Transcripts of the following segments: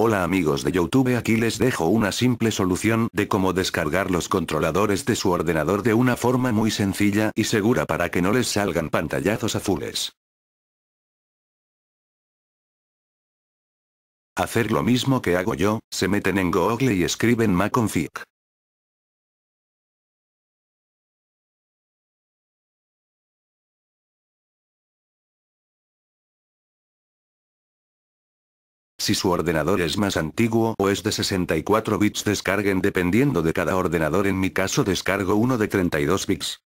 Hola amigos de Youtube aquí les dejo una simple solución de cómo descargar los controladores de su ordenador de una forma muy sencilla y segura para que no les salgan pantallazos azules. Hacer lo mismo que hago yo, se meten en Google y escriben Maconfig. si su ordenador es más antiguo o es de 64 bits descarguen dependiendo de cada ordenador en mi caso descargo uno de 32 bits.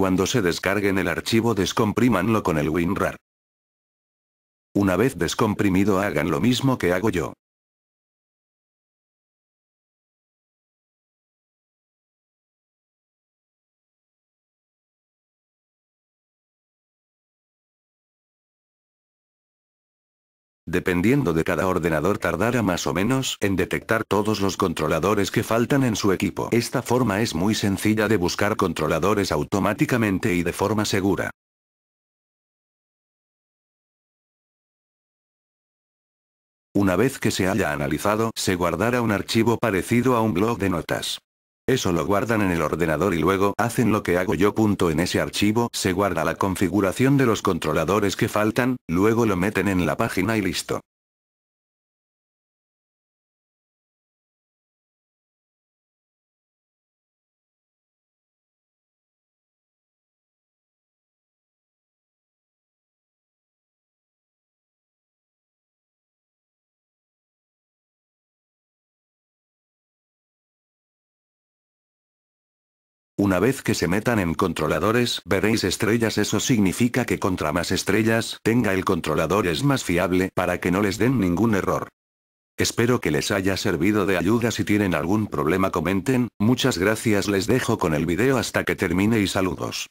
Cuando se descarguen el archivo descomprímanlo con el WinRAR. Una vez descomprimido hagan lo mismo que hago yo. dependiendo de cada ordenador tardará más o menos en detectar todos los controladores que faltan en su equipo. Esta forma es muy sencilla de buscar controladores automáticamente y de forma segura. Una vez que se haya analizado, se guardará un archivo parecido a un blog de notas. Eso lo guardan en el ordenador y luego hacen lo que hago yo. Punto en ese archivo se guarda la configuración de los controladores que faltan, luego lo meten en la página y listo. Una vez que se metan en controladores veréis estrellas eso significa que contra más estrellas tenga el controlador es más fiable para que no les den ningún error. Espero que les haya servido de ayuda si tienen algún problema comenten, muchas gracias les dejo con el video hasta que termine y saludos.